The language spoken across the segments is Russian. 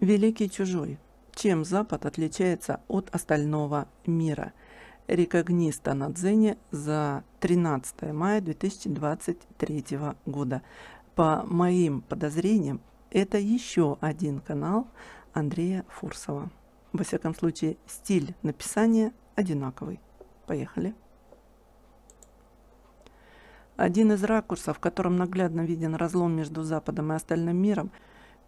Великий чужой. Чем Запад отличается от остального мира? Рекогниста на Дзене за 13 мая 2023 года. По моим подозрениям, это еще один канал Андрея Фурсова. Во всяком случае, стиль написания одинаковый. Поехали. Один из ракурсов, в котором наглядно виден разлом между Западом и остальным миром –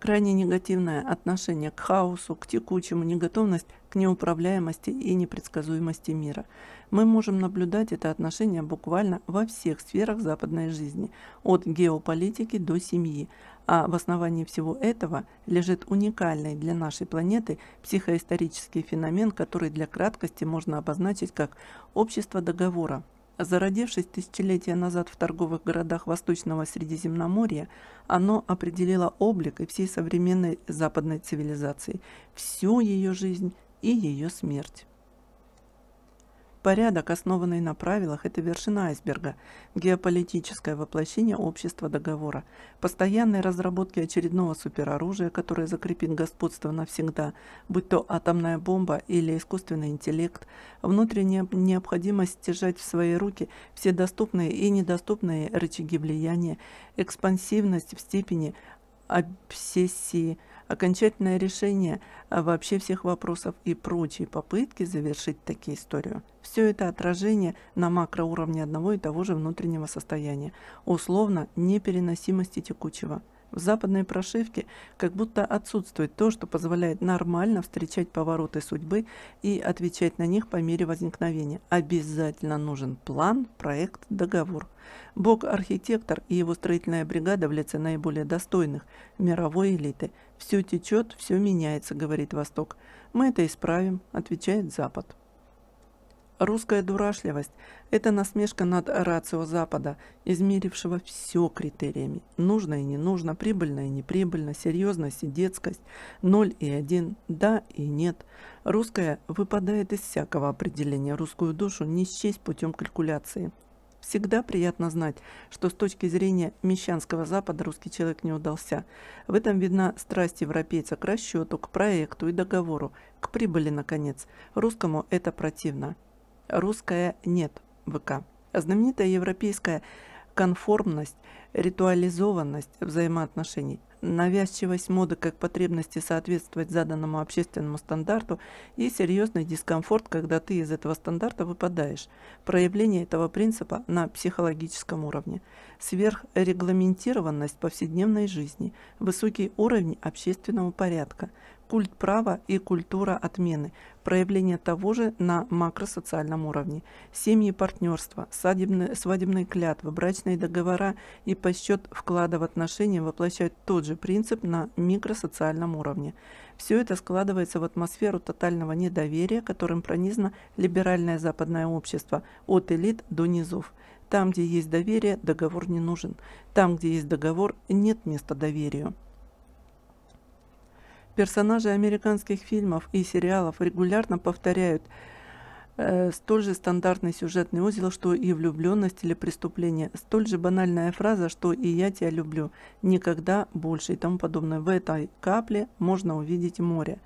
крайне негативное отношение к хаосу, к текучему, неготовность к неуправляемости и непредсказуемости мира. Мы можем наблюдать это отношение буквально во всех сферах западной жизни, от геополитики до семьи. А в основании всего этого лежит уникальный для нашей планеты психоисторический феномен, который для краткости можно обозначить как «общество договора», Зародившись тысячелетия назад в торговых городах Восточного Средиземноморья, оно определило облик и всей современной западной цивилизации, всю ее жизнь и ее смерть. Порядок, основанный на правилах, это вершина айсберга, геополитическое воплощение общества договора. постоянной разработки очередного супероружия, которое закрепит господство навсегда, будь то атомная бомба или искусственный интеллект, внутренняя необходимость держать в свои руки все доступные и недоступные рычаги влияния, экспансивность в степени обсессии – окончательное решение а, вообще всех вопросов и прочие попытки завершить такие историю. Все это отражение на макроуровне одного и того же внутреннего состояния, условно непереносимости текущего в западной прошивке как будто отсутствует то, что позволяет нормально встречать повороты судьбы и отвечать на них по мере возникновения. Обязательно нужен план, проект, договор. Бог-архитектор и его строительная бригада в лице наиболее достойных мировой элиты. Все течет, все меняется, говорит Восток. Мы это исправим, отвечает Запад. Русская дурашливость – это насмешка над рацио Запада, измерившего все критериями – нужно и не нужно, прибыльно и неприбыльно, серьезность и детскость, ноль и один, да и нет. Русская выпадает из всякого определения, русскую душу не счесть путем калькуляции. Всегда приятно знать, что с точки зрения мещанского Запада русский человек не удался. В этом видна страсть европейца к расчету, к проекту и договору, к прибыли, наконец. Русскому это противно русская «нет» ВК. Знаменитая европейская конформность, ритуализованность взаимоотношений, навязчивость моды как потребности соответствовать заданному общественному стандарту и серьезный дискомфорт, когда ты из этого стандарта выпадаешь. Проявление этого принципа на психологическом уровне. Сверхрегламентированность повседневной жизни, высокий уровень общественного порядка, культ права и культура отмены, проявление того же на макросоциальном уровне. Семьи партнерства, свадебные, свадебные клятвы, брачные договора и подсчет вклада в отношения воплощают тот же принцип на микросоциальном уровне. Все это складывается в атмосферу тотального недоверия, которым пронизано либеральное западное общество от элит до низов. Там, где есть доверие, договор не нужен. Там, где есть договор, нет места доверию. Персонажи американских фильмов и сериалов регулярно повторяют э, столь же стандартный сюжетный узел, что и влюбленность или преступление, столь же банальная фраза, что и я тебя люблю, никогда больше и тому подобное. В этой капле можно увидеть море.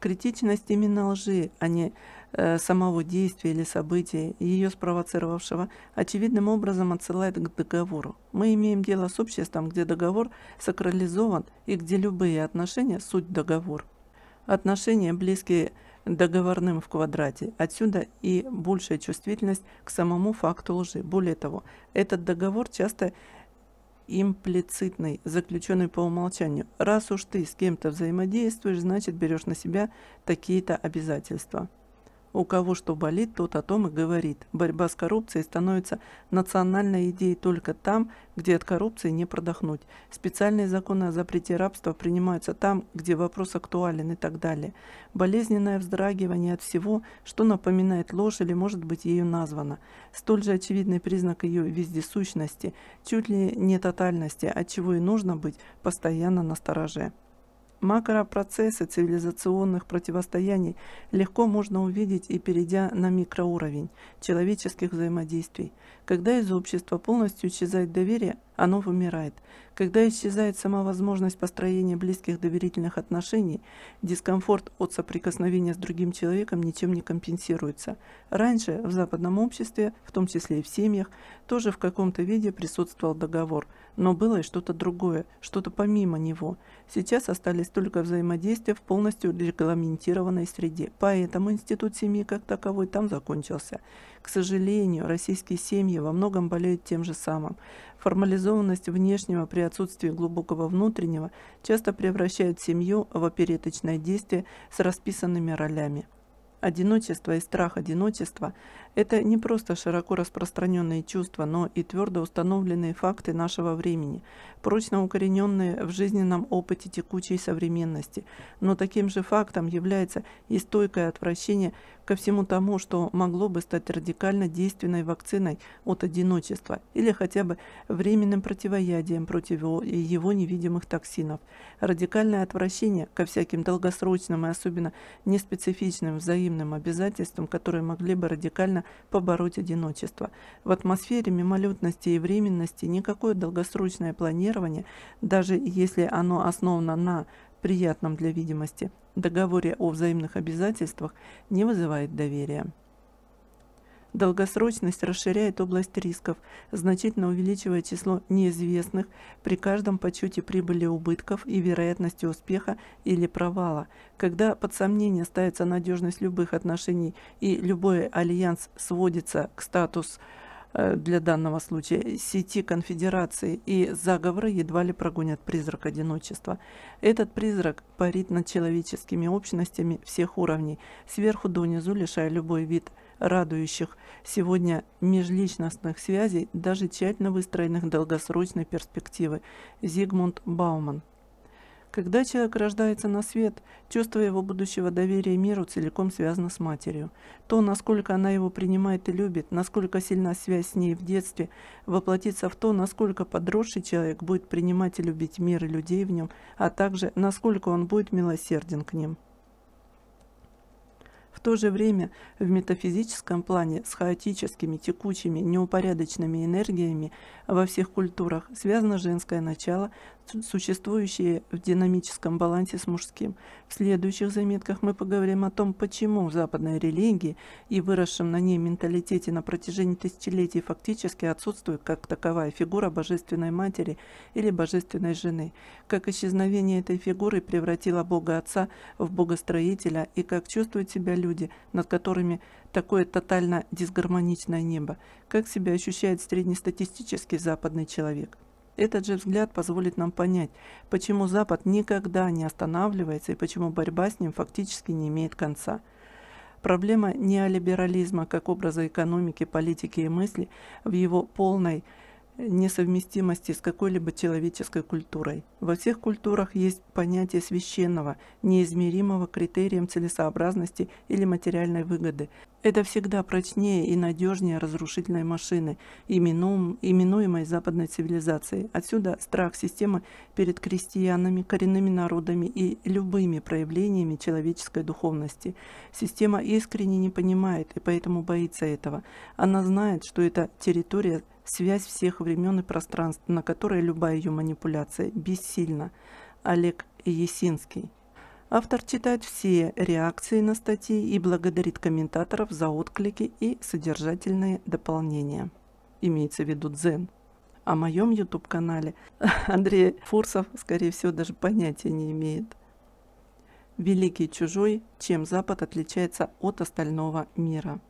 Критичность именно лжи, а не э, самого действия или события, ее спровоцировавшего, очевидным образом отсылает к договору. Мы имеем дело с обществом, где договор сакрализован и где любые отношения – суть договор. Отношения близкие договорным в квадрате. Отсюда и большая чувствительность к самому факту лжи. Более того, этот договор часто имплицитный, заключенный по умолчанию. Раз уж ты с кем-то взаимодействуешь, значит берешь на себя такие-то обязательства. У кого что болит, тот о том и говорит. Борьба с коррупцией становится национальной идеей только там, где от коррупции не продохнуть. Специальные законы о запрете рабства принимаются там, где вопрос актуален и так далее. Болезненное вздрагивание от всего, что напоминает ложь или может быть ею названо. Столь же очевидный признак ее вездесущности, чуть ли не тотальности, от чего и нужно быть постоянно настороже. Макропроцессы цивилизационных противостояний легко можно увидеть и перейдя на микроуровень человеческих взаимодействий, когда из общества полностью исчезает доверие оно вымирает. Когда исчезает сама возможность построения близких доверительных отношений, дискомфорт от соприкосновения с другим человеком ничем не компенсируется. Раньше в западном обществе, в том числе и в семьях, тоже в каком-то виде присутствовал договор, но было и что-то другое, что-то помимо него. Сейчас остались только взаимодействия в полностью регламентированной среде, поэтому институт семьи как таковой там закончился. К сожалению, российские семьи во многом болеют тем же самым. Формализованность внешнего при отсутствии глубокого внутреннего часто превращает семью в опереточное действие с расписанными ролями. Одиночество и страх одиночества это не просто широко распространенные чувства, но и твердо установленные факты нашего времени, прочно укорененные в жизненном опыте текучей современности. Но таким же фактом является и стойкое отвращение ко всему тому, что могло бы стать радикально действенной вакциной от одиночества или хотя бы временным противоядием против его невидимых токсинов. Радикальное отвращение ко всяким долгосрочным и особенно неспецифичным взаимным обязательствам, которые могли бы радикально побороть одиночество. В атмосфере мимолетности и временности никакое долгосрочное планирование, даже если оно основано на приятном для видимости договоре о взаимных обязательствах, не вызывает доверия. Долгосрочность расширяет область рисков, значительно увеличивая число неизвестных при каждом подсчете прибыли убытков и вероятности успеха или провала. Когда под сомнение ставится надежность любых отношений и любой альянс сводится к статус э, для данного случая сети конфедерации и заговоры едва ли прогонят призрак одиночества. Этот призрак парит над человеческими общностями всех уровней, сверху донизу лишая любой вид – радующих сегодня межличностных связей, даже тщательно выстроенных долгосрочной перспективы. Зигмунд Бауман. Когда человек рождается на свет, чувство его будущего доверия миру целиком связано с матерью. То, насколько она его принимает и любит, насколько сильна связь с ней в детстве, воплотится в то, насколько подросший человек будет принимать и любить мир и людей в нем, а также насколько он будет милосерден к ним. В то же время в метафизическом плане с хаотическими, текучими, неупорядоченными энергиями во всех культурах связано женское начало, существующее в динамическом балансе с мужским. В следующих заметках мы поговорим о том, почему в западной религии и выросшем на ней менталитете на протяжении тысячелетий фактически отсутствует как таковая фигура божественной матери или божественной жены, как исчезновение этой фигуры превратило Бога Отца в богостроителя и как чувствует себя люди, люди, над которыми такое тотально дисгармоничное небо? Как себя ощущает среднестатистический западный человек? Этот же взгляд позволит нам понять, почему Запад никогда не останавливается и почему борьба с ним фактически не имеет конца. Проблема неолиберализма как образа экономики, политики и мысли в его полной несовместимости с какой-либо человеческой культурой. Во всех культурах есть понятие священного, неизмеримого критерием целесообразности или материальной выгоды, это всегда прочнее и надежнее разрушительной машины, именуемой западной цивилизацией. Отсюда страх системы перед крестьянами, коренными народами и любыми проявлениями человеческой духовности. Система искренне не понимает и поэтому боится этого. Она знает, что это территория, связь всех времен и пространств, на которой любая ее манипуляция бессильна. Олег Есинский Автор читает все реакции на статьи и благодарит комментаторов за отклики и содержательные дополнения. Имеется в виду дзен. О моем YouTube-канале Андрей Фурсов, скорее всего, даже понятия не имеет. Великий чужой, чем Запад отличается от остального мира.